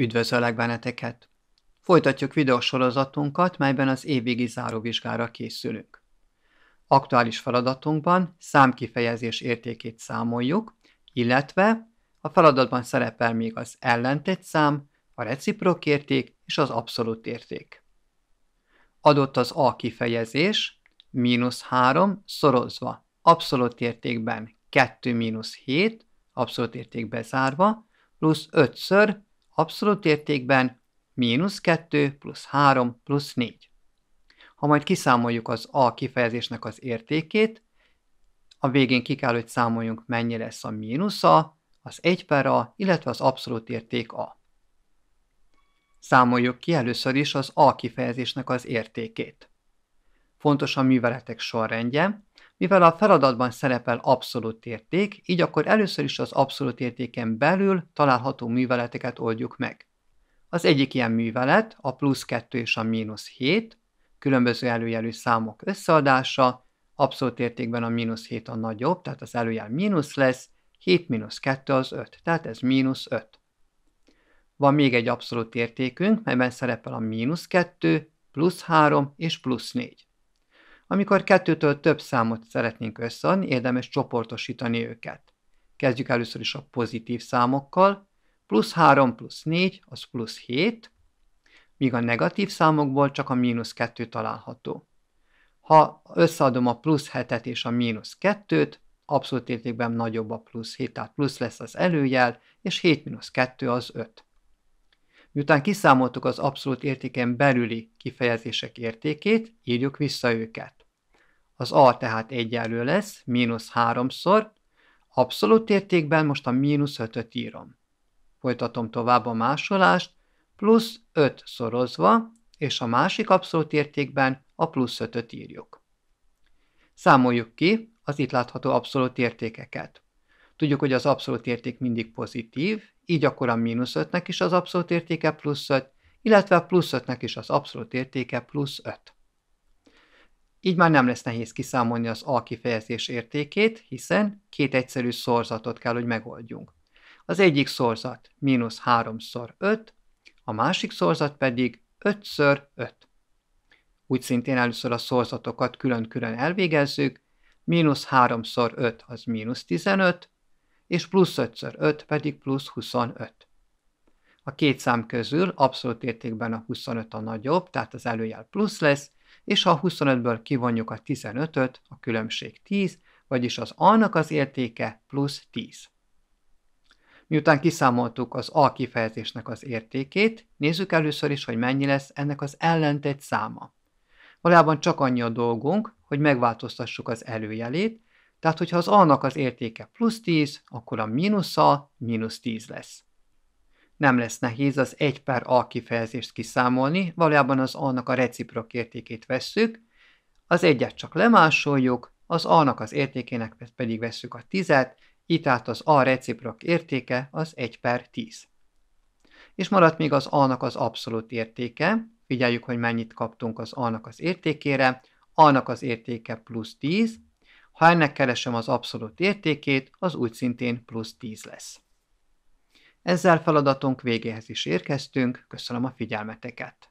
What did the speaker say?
Üdvözöllek benneteket! Folytatjuk videósorozatunkat, melyben az évvégi záróvizsgára készülünk. Aktuális feladatunkban számkifejezés értékét számoljuk, illetve a feladatban szerepel még az ellentét szám, a reciprok érték és az abszolút érték. Adott az A kifejezés, mínusz 3 szorozva, abszolút értékben 2 mínusz 7, abszolút értékbe zárva, plusz 5-ször abszolút értékben mínusz 2 plusz 3 plusz 4. Ha majd kiszámoljuk az a kifejezésnek az értékét, a végén ki kell, hogy számoljunk mennyi lesz a mínusz a, az 1 per a, illetve az abszolút érték a. Számoljuk ki először is az a kifejezésnek az értékét fontos a műveletek sorrendje, mivel a feladatban szerepel abszolút érték, így akkor először is az abszolút értéken belül található műveleteket oldjuk meg. Az egyik ilyen művelet a plusz 2 és a mínusz 7, különböző előjelű számok összeadása, abszolút értékben a mínusz 7 a nagyobb, tehát az előjel mínusz lesz, 7 mínusz 2 az 5, tehát ez mínusz 5. Van még egy abszolút értékünk, melyben szerepel a mínusz 2, plusz 3 és plusz 4. Amikor kettőtől több számot szeretnénk összeadni, érdemes csoportosítani őket. Kezdjük először is a pozitív számokkal. Plusz 3 plusz 4 az plusz 7, míg a negatív számokból csak a mínusz 2 található. Ha összeadom a plusz 7-et és a mínusz 2-t, abszolút értékben nagyobb a plusz 7, tehát plusz lesz az előjel, és 7 mínusz 2 az 5. Miután kiszámoltuk az abszolút értéken belüli kifejezések értékét, írjuk vissza őket. Az a tehát egyenlő lesz, mínusz háromszor abszolút értékben most a mínusz ötöt írom. Folytatom tovább a másolást, plusz 5 szorozva, és a másik abszolút értékben a plusz 5-öt írjuk. Számoljuk ki az itt látható abszolút értékeket. Tudjuk, hogy az abszolút érték mindig pozitív, így akkor a mínusz 5-nek is az abszolút értéke plusz 5, illetve a plusz 5-nek is az abszolút értéke plusz 5. Így már nem lesz nehéz kiszámolni az a kifejezés értékét, hiszen két egyszerű szorzatot kell, hogy megoldjunk. Az egyik szorzat mínusz 3-szor 5, a másik szorzat pedig 5 szor 5. Úgy szintén először a szorzatokat külön-külön elvégezzük, mínusz 3-szor 5 az mínusz 15, és plusz 5-ször 5 pedig plusz 25. A két szám közül abszolút értékben a 25 a nagyobb, tehát az előjel plusz lesz, és ha a 25-ből kivonjuk a 15-öt, a különbség 10, vagyis az A-nak az értéke plusz 10. Miután kiszámoltuk az A kifejezésnek az értékét, nézzük először is, hogy mennyi lesz ennek az ellentét száma. Valójában csak annyi a dolgunk, hogy megváltoztassuk az előjelét, tehát, hogyha az A-nak az értéke plusz 10, akkor a mínusz A mínusz 10 lesz. Nem lesz nehéz az 1 per A kifejezést kiszámolni, valójában az A-nak a reciprok értékét vesszük, az egyet csak lemásoljuk, az A-nak az értékének pedig vesszük a 10-et, így tehát az A reciprok értéke az 1 per 10. És maradt még az A-nak az abszolút értéke, figyeljük, hogy mennyit kaptunk az A-nak az értékére, A-nak az értéke plusz 10, ha ennek keresem az abszolút értékét, az úgy szintén plusz 10 lesz. Ezzel feladatunk végéhez is érkeztünk, köszönöm a figyelmeteket!